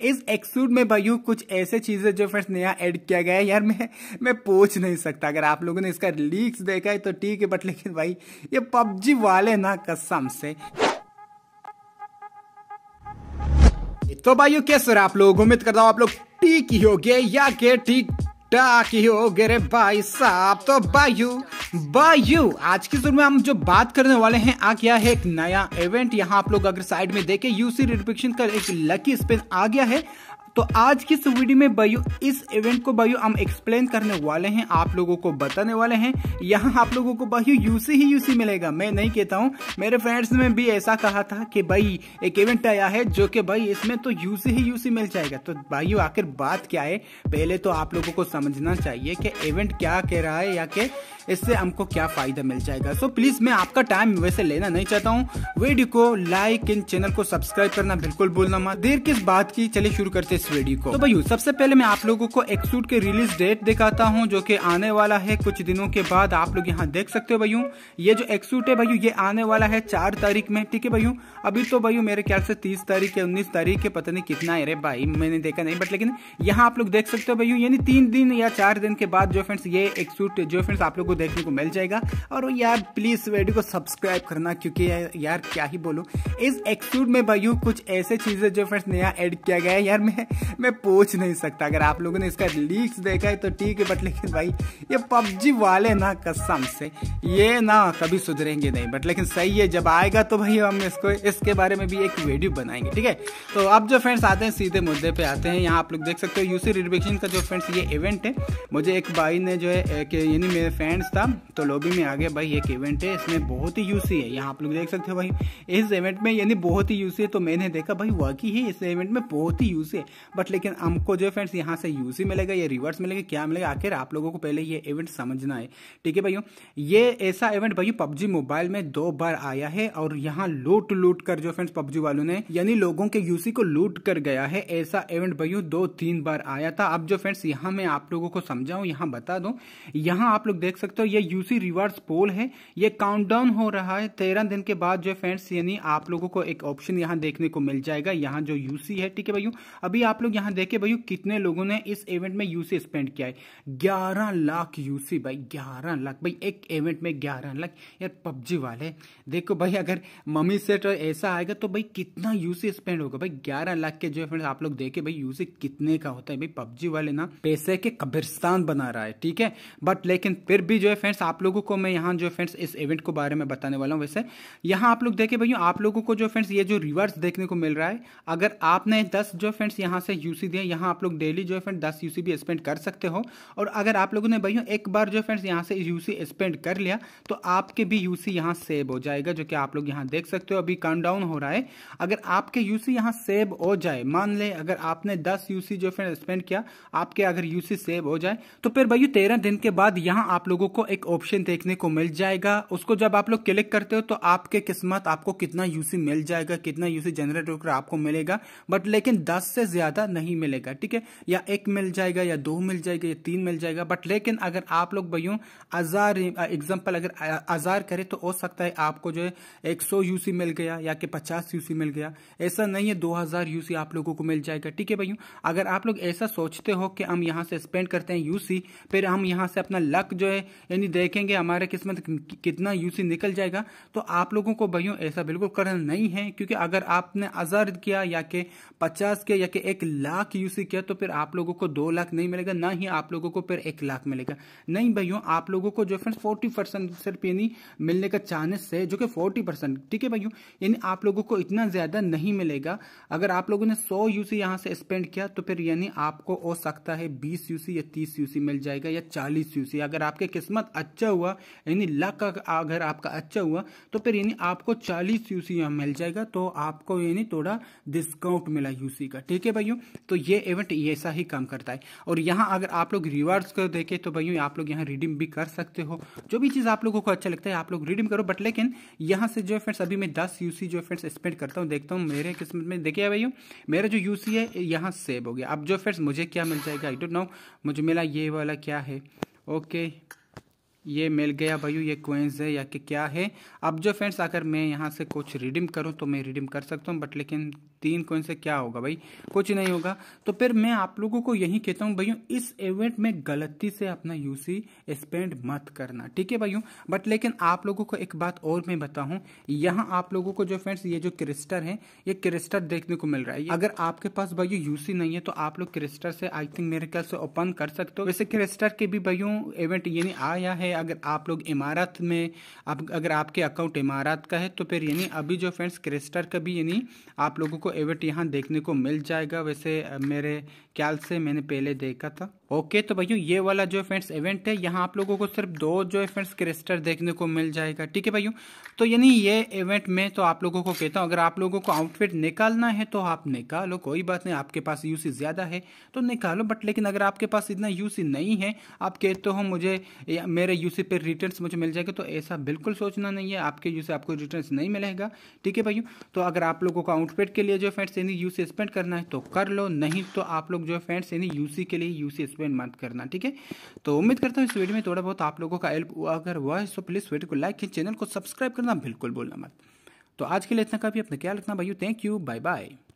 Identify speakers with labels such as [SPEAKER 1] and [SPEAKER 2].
[SPEAKER 1] इस एक्सूट में भाई कुछ ऐसे चीज़ें जो फ्रेंड्स नया ऐड किया गया है यार मैं मैं पूछ नहीं सकता अगर आप लोगों ने इसका लीक्स देखा है तो ठीक है बट लेकिन भाई ये पबजी वाले ना कसम से तो यू कैसे आप लोग उम्मीद करता हूँ आप लोग ठीक ही हो गए या के ठीक ठाक ही हो गए भाई साहब तो भाई बायू आज की सुर में हम जो बात करने वाले हैं आ गया है एक नया इवेंट यहाँ आप लोग अगर साइड में देखे यूसी रिपिक्शन का एक लकी स्पिन आ गया है तो आज की इस वीडियो में बायो इस इवेंट को बायो हम एक्सप्लेन करने वाले हैं आप लोगों को बताने वाले हैं यहाँ आप लोगों को बायो यूसी ही यूसी मिलेगा मैं नहीं कहता हूँ मेरे फ्रेंड्स ने भी ऐसा कहा था कि भाई एक इवेंट आया है जो कि भाई इसमें तो यूसी ही यूसी मिल जाएगा तो बायो आखिर बात क्या है पहले तो आप लोगों को समझना चाहिए कि इवेंट क्या कह रहा है या कि इससे हमको क्या फायदा मिल जाएगा सो so, प्लीज मैं आपका टाइम वैसे लेना नहीं चाहता हूँ वीडियो को लाइक इन चैनल को सब्सक्राइब करना बिल्कुल भूलना मत देर किस बात की चलिए शुरू करते इस वीडियो को तो भाई सबसे पहले मैं आप लोगों को सूट के रिलीज डेट दिखाता हूँ जो की आने वाला है कुछ दिनों के बाद आप लोग यहाँ देख सकते हो भाई ये जो सूट है भाई ये आने वाला है चार तारीख में ठीक है भाई अभी तो भाई मेरे ख्याल से तीस तारीख या उन्नीस तारीख के पता नहीं कितना है रे भाई मैंने देखा नहीं बट लेकिन यहाँ आप लोग देख सकते हो भाई यानी तीन दिन या चार दिन के बाद जो फ्रेंड्स ये एक सूट जो फ्रेंड्स आप लोग को देखने को मिल जाएगा और यार प्लीज वीडियो को सब्सक्राइब करना क्योंकि यार क्या ही बोलो इस एक्सूट में भाई कुछ ऐसे चीजें जो फ्रेंड्स नया ऐड किया गया है यार मैं मैं पूछ नहीं सकता अगर आप लोगों ने इसका लीक्स देखा है तो ठीक है बट लेकिन भाई ये पबजी वाले ना कसम से ये ना कभी सुधरेंगे नहीं बट लेकिन सही है जब आएगा तो भाई हम इसको इसके बारे में भी एक वीडियो बनाएंगे ठीक है तो अब जो फ्रेंड्स आते हैं सीधे मुद्दे पे आते हैं यहाँ आप लोग देख सकते हो यूसी रिवेक्शन का जो फ्रेंड्स ये इवेंट है मुझे एक भाई ने जो है यानी मेरे फ्रेंड्स था तो लॉबी में आ गया भाई एक इवेंट है इसमें बहुत ही यूसी है यहाँ आप लोग देख सकते हो भाई इस इवेंट में यानी बहुत ही यूसी है तो मैंने देखा भाई वाकई ही इस इवेंट में बहुत ही यूसी है बट लेकिन हमको जो फ्रेंड्स यहाँ से यूज ही मिलेगा या रिवर्स मिलेगा क्या मिलेगा आखिर आप लोगों को पहले ये इवेंट समझना है ठीक है भाइयों ये ऐसा इवेंट भाई पबजी मोबाइल में दो बार आया है और यहाँ लूट लूट कर जो फ्रेंड्स पबजी वालों ने यानी लोगों के यूसी को लूट कर गया है ऐसा इवेंट भाइयों दो तीन बार आया था अब जो फ्रेंड्स यहाँ मैं आप लोगों को समझाऊँ यहाँ बता दू यहाँ आप लोग देख सकते हो ये यूसी रिवर्स पोल है ये काउंट हो रहा है तेरह दिन के बाद जो फ्रेंड्स यानी आप लोगों को एक ऑप्शन यहाँ देखने को मिल जाएगा यहाँ जो यूसी है ठीक है भाइयों अभी आप लोग यहां देखे भाई कितने लोगों ने इस इवेंट में यूसी स्पेंड किया है ग्यारह लाख यूसी भाई ग्यारह लाख भाई एक इवेंट में ग्यारह लाख यार पबजी वाले देखो भाई अगर मम्मी सेट और ऐसा आएगा तो भाई कितना यूसी स्पेंड होगा भाई ग्यारह लाख के जो फ्रेंड्स आप लोग देखे भाई यूसी कितने का होता है भाई पबजी वाले ना पैसे के कब्रिस्तान बना रहा है ठीक है बट लेकिन फिर भी जो है फ्रेंड्स आप लोगों को मैं यहाँ जो फ्रेंड्स इस इवेंट को बारे में बताने वाला हूँ वैसे यहाँ आप लोग देखे भाई आप लोगों को जो फ्रेंड्स ये जो रिवर्स देखने को मिल रहा है अगर आपने दस जो फ्रेंड्स यहाँ यहाँ से यू दिए यहाँ आप लोग डेली जो है फ्रेंड दस यू भी स्पेंड कर सकते हो और अगर आप लोगों ने भैया एक बार जो है फ्रेंड्स यहाँ से यू स्पेंड कर लिया तो आपके भी यू सी यहाँ सेव हो जाएगा जो कि आप लोग यहाँ देख सकते हो अभी काउंट डाउन हो रहा है अगर आपके यू सी यहाँ सेव हो जाए मान ले अगर आपने दस यू सी जो फ्रेंड स्पेंड किया आपके अगर यू सी सेव हो जाए तो फिर भैया तेरह दिन के बाद यहाँ आप लोगों को एक ऑप्शन देखने को मिल जाएगा उसको जब आप लोग क्लिक करते हो तो आपके किस्मत आपको कितना यू सी मिल जाएगा कितना यू सी जनरेट होकर आपको मिलेगा बट लेकिन दस से ज्यादा ज्यादा नहीं मिलेगा ठीक है या एक मिल जाएगा या दो मिल जाएगा या तीन मिल जाएगा बट लेकिन अगर आप लोग भैया हजार एग्जाम्पल अगर हजार करें तो हो सकता है आपको जो है एक सौ यूसी मिल गया या कि पचास यूसी मिल गया ऐसा नहीं है दो हजार यूसी आप लोगों को मिल जाएगा ठीक है भैया अगर आप लोग ऐसा सोचते हो कि हम यहाँ से स्पेंड करते हैं यूसी फिर हम यहाँ से अपना लक जो है यानी देखेंगे हमारे किस्मत कितना यूसी निकल जाएगा तो आप लोगों को भैया ऐसा बिल्कुल करना नहीं है क्योंकि अगर आपने हजार किया या के पचास के या के एक लाख यूसी किया तो फिर आप लोगों को दो लाख नहीं मिलेगा ना ही आप लोगों को फिर एक लाख मिलेगा नहीं भाइयों आप लोगों को जो फ्रेंड्स फोर्टी परसेंट सिर्फ यानी मिलने का चांसेस है जो कि फोर्टी परसेंट ठीक है भाइयों यानी आप लोगों को इतना ज़्यादा नहीं मिलेगा अगर आप लोगों ने सौ यूसी सी यहाँ से स्पेंड किया तो फिर यानी आपको हो सकता है बीस यूसी या तीस यूसी मिल जाएगा या चालीस यूसी अगर आपके किस्मत अच्छा हुआ यानी लक अगर आपका अच्छा हुआ तो फिर यानी आपको चालीस यूसी सी मिल जाएगा तो आपको यानी थोड़ा डिस्काउंट मिला यूसी का ठीक है भाई भाइयों तो ये इवेंट ऐसा ही काम करता है और यहाँ अगर आप लोग रिवार्ड्स को देखें तो भाइयों आप लोग यहाँ रिडीम भी कर सकते हो जो भी चीज़ आप लोगों को अच्छा लगता है आप लोग रिडीम करो बट लेकिन यहाँ से जो फ्रेंड्स अभी मैं दस यू जो फ्रेंड्स स्पेंड करता हूँ देखता हूँ मेरे किस्मत में देखिए भाइयों मेरा जो यू है यहाँ सेव हो गया अब जो फ्रेंड्स मुझे क्या मिल जाएगा आई डोंट नो मुझे मिला ये वाला क्या है ओके ये मिल गया भाई ये क्वेंस है या कि क्या है अब जो फ्रेंड्स अगर मैं यहाँ से कुछ रिडीम करूँ तो मैं रिडीम कर सकता हूँ बट लेकिन तीन कोइन से क्या होगा भाई कुछ नहीं होगा तो फिर मैं आप लोगों को यही कहता हूँ भाइयों इस इवेंट में गलती से अपना यूसी स्पेंड मत करना ठीक है भाइयों बट लेकिन आप लोगों को एक बात और मैं बताऊँ यहाँ आप लोगों को जो फ्रेंड्स ये जो क्रिस्टर है ये क्रिस्टर देखने को मिल रहा है अगर आपके पास भाइयों यूसी नहीं है तो आप लोग क्रिस्टर से आई थिंक मेरे ख्याल से ओपन कर सकते हो वैसे क्रिस्टर के भी भाइयों इवेंट यानी आया है अगर आप लोग इमारत में आप अगर आपके अकाउंट इमारत का है तो फिर यानी अभी जो फ्रेंड्स क्रिस्टर का भी यानी आप लोगों को एवेट यहाँ देखने को मिल जाएगा वैसे मेरे ख्याल से मैंने पहले देखा था ओके तो भाइयों ये वाला जो फ्रेंड्स इवेंट है यहाँ आप लोगों को सिर्फ दो जो है फ्रेंड्स क्रिस्टर देखने को मिल जाएगा ठीक है भाइयों तो यानी ये इवेंट में तो आप लोगों को कहता हूँ अगर आप लोगों को आउटफिट निकालना है तो आप निकालो कोई बात नहीं आपके पास यूसी ज़्यादा है तो निकालो बट लेकिन अगर आपके पास इतना यूसी नहीं है आप कहते तो हो मुझे मेरे यू यूसी पे रिटर्न्स मुझे मिल जाएगा तो ऐसा बिल्कुल सोचना नहीं है आपके यूसी आपको रिटर्न्स नहीं मिलेगा ठीक है भाई तो अगर आप लोगों को आउटपेट के लिए जो फ्रेंड्स यानी यूसी स्पेंड करना है तो कर लो नहीं तो आप लोग जो है फ्रेंड्स यानी यूसी के लिए यूसी स्पेंड मत करना ठीक है तो उम्मीद करता हूँ इस वीडियो में थोड़ा बहुत आप लोगों का हेल्प अगर हुआ है तो प्लीज़ वीडियो को लाइक चैनल को सब्सक्राइब करना बिल्कुल बोलना मत तो आज के लिए इतना काफ़ी अपना ख्याल रखना भाई थैंक यू बाय बाय